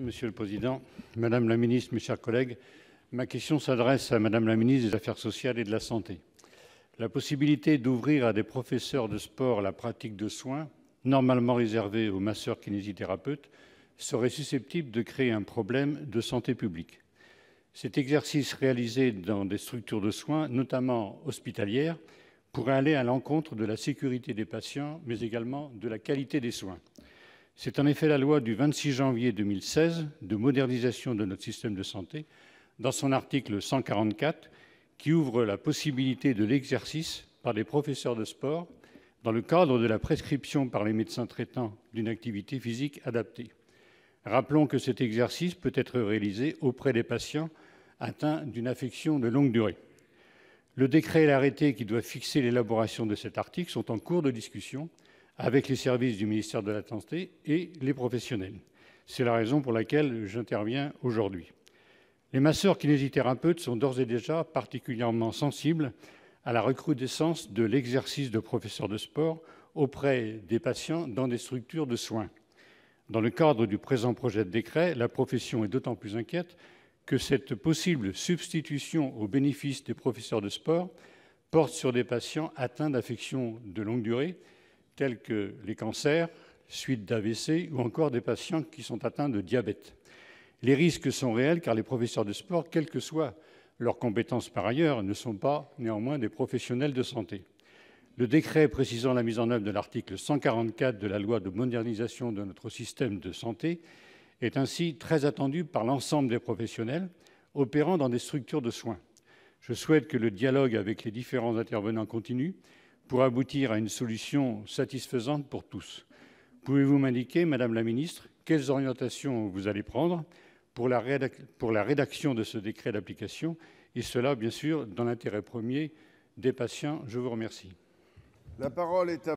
Monsieur le Président, Madame la Ministre, mes chers collègues. Ma question s'adresse à Madame la Ministre des Affaires sociales et de la Santé. La possibilité d'ouvrir à des professeurs de sport la pratique de soins, normalement réservée aux masseurs-kinésithérapeutes, serait susceptible de créer un problème de santé publique. Cet exercice réalisé dans des structures de soins, notamment hospitalières, pourrait aller à l'encontre de la sécurité des patients, mais également de la qualité des soins. C'est en effet la loi du 26 janvier 2016 de modernisation de notre système de santé, dans son article 144, qui ouvre la possibilité de l'exercice par des professeurs de sport dans le cadre de la prescription par les médecins traitants d'une activité physique adaptée. Rappelons que cet exercice peut être réalisé auprès des patients atteints d'une affection de longue durée. Le décret et l'arrêté qui doivent fixer l'élaboration de cet article sont en cours de discussion avec les services du ministère de la Santé et les professionnels. C'est la raison pour laquelle j'interviens aujourd'hui. Les masseurs kinésithérapeutes sont d'ores et déjà particulièrement sensibles à la recrudescence de l'exercice de professeurs de sport auprès des patients dans des structures de soins. Dans le cadre du présent projet de décret, la profession est d'autant plus inquiète que cette possible substitution au bénéfice des professeurs de sport porte sur des patients atteints d'affections de longue durée tels que les cancers, suite d'AVC ou encore des patients qui sont atteints de diabète. Les risques sont réels car les professeurs de sport, quelles que soient leurs compétences par ailleurs, ne sont pas néanmoins des professionnels de santé. Le décret précisant la mise en œuvre de l'article 144 de la loi de modernisation de notre système de santé est ainsi très attendu par l'ensemble des professionnels opérant dans des structures de soins. Je souhaite que le dialogue avec les différents intervenants continue pour aboutir à une solution satisfaisante pour tous. Pouvez-vous m'indiquer, Madame la Ministre, quelles orientations vous allez prendre pour la, rédaction de ce décret d'application, et cela, bien sûr, dans l'intérêt premier des patients Je vous remercie. La parole est à